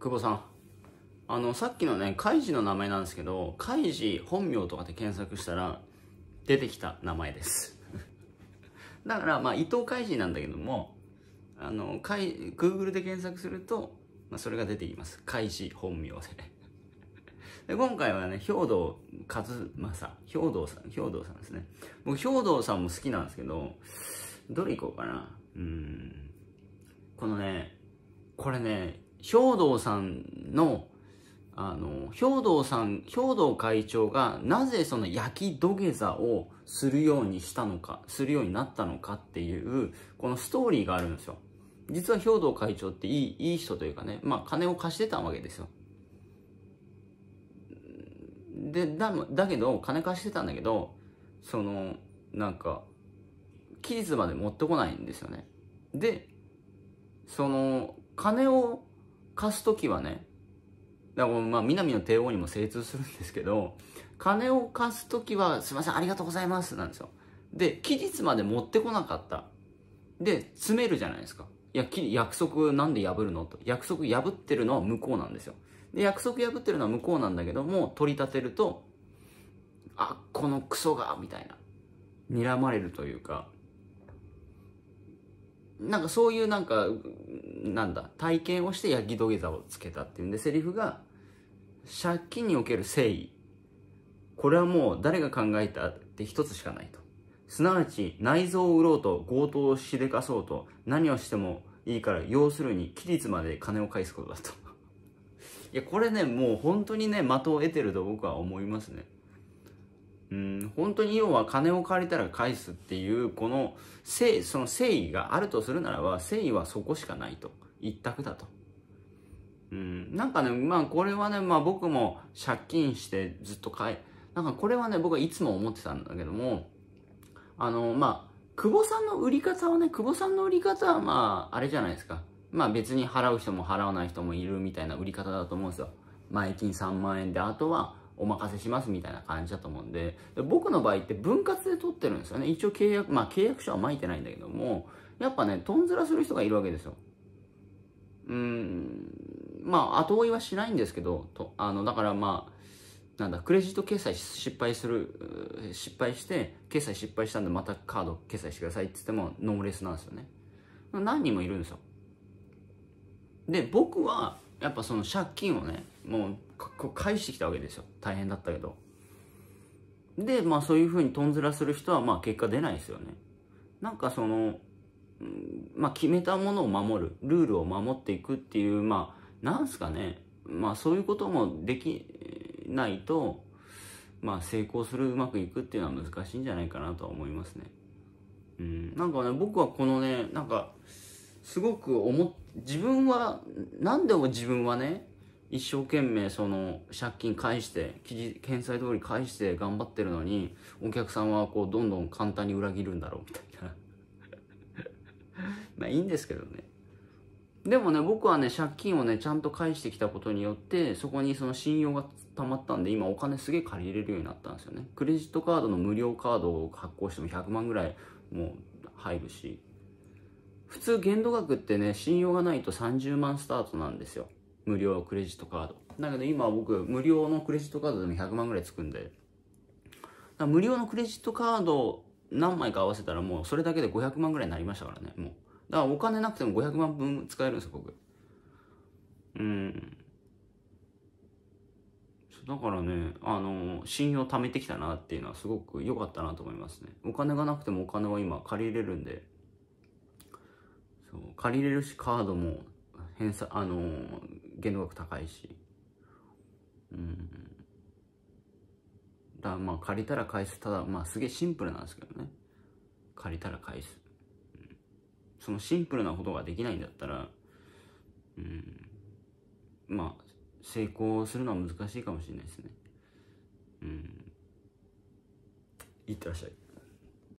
久保さん。あの、さっきのね、カイジの名前なんですけど、カイジ本名とかで検索したら、出てきた名前です。だから、まあ、伊藤カイジなんだけども、あの、カイ、Google で検索すると、まあ、それが出てきます。カイジ本名で。で今回はね、兵藤和正、兵藤さん、兵藤さんですね。僕、兵藤さんも好きなんですけど、どれ行こうかな。うん。このね、これね、兵道さんの、あの、兵道さん、兵道会長がなぜその焼き土下座をするようにしたのか、するようになったのかっていう、このストーリーがあるんですよ。実は兵道会長っていい、いい人というかね、まあ金を貸してたわけですよ。で、だ、だけど、金貸してたんだけど、その、なんか、期日まで持ってこないんですよね。で、その、金を貸す時はねだからまあ南の帝王にも精通するんですけど金を貸す時は「すいませんありがとうございます」なんですよで期日まで持ってこなかったで詰めるじゃないですかいや約束なんで破るのと約束破ってるのは向こうなんですよで約束破ってるのは向こうなんだけども取り立てるとあこのクソがみたいな睨まれるというかなんかそういうなんかなんだ、体験をしてヤギ土下座をつけたっていうんで、セリフが、借金における誠意。これはもう誰が考えたって一つしかないと。すなわち、内臓を売ろうと、強盗をしでかそうと、何をしてもいいから、要するに、期日まで金を返すことだと。いや、これね、もう本当にね、的を得てると僕は思いますね。うん、本当に要は金を借りたら返すっていう、この誠その誠意があるとするならば、誠意はそこしかないと。一択だと。うん、なんかね、まあこれはね、まあ僕も借金してずっと買え、なんかこれはね、僕はいつも思ってたんだけども、あの、まあ、久保さんの売り方はね、久保さんの売り方はまあ、あれじゃないですか。まあ別に払う人も払わない人もいるみたいな売り方だと思うんですよ。前金3万円で、あとはお任せしますみたいな感じだと思うんで、で僕の場合って分割で取ってるんですよね。一応契約、まあ契約書は巻いてないんだけども、やっぱね、とんずらする人がいるわけですよ。うーん、まあ後追いはしないんですけど、とあの、だからまあ、なんだ、クレジット決済失敗する、失敗して、決済失敗したんでまたカード決済してくださいって言ってもノーレスなんですよね。何人もいるんですよ。で、僕は、やっぱその借金をね、もうこう返してきたわけですよ大変だったけどでまあそういうふうにとんずらする人はまあ結果出ないですよねなんかその、ん、まあ、決めたものを守るルールを守っていくっていうまあなんすかねまあそういうこともできないとまあ成功するうまくいくっていうのは難しいんじゃないかなとは思いますねうんなんかね僕はこのねなんかすごく思っ、自分は何でも自分はね一生懸命その借金返して返済通り返して頑張ってるのにお客さんはこうどんどん簡単に裏切るんだろうみたいな まあいいんですけどねでもね僕はね借金をねちゃんと返してきたことによってそこにその信用が溜まったんで今お金すげえ借りれるようになったんですよねクレジットカードの無料カードを発行しても100万ぐらいもう入るし普通限度額ってね信用がないと30万スタートなんですよ無料クレジットカード。だけど今僕、無料のクレジットカードでも100万ぐらいつくんで、無料のクレジットカード何枚か合わせたらもうそれだけで500万ぐらいになりましたからね、もう。だからお金なくても500万分使えるんですよ、僕。うん。だからね、あの、信用貯めてきたなっていうのはすごく良かったなと思いますね。お金がなくてもお金は今借りれるんで、そう、借りれるしカードも返済、あの、限度額高いしうんだまあ借りたら返すただまあすげえシンプルなんですけどね借りたら返す、そのシンプルなことができないんだったらうんまあ成功するのは難しいかもしれないですねうんいってらっしゃい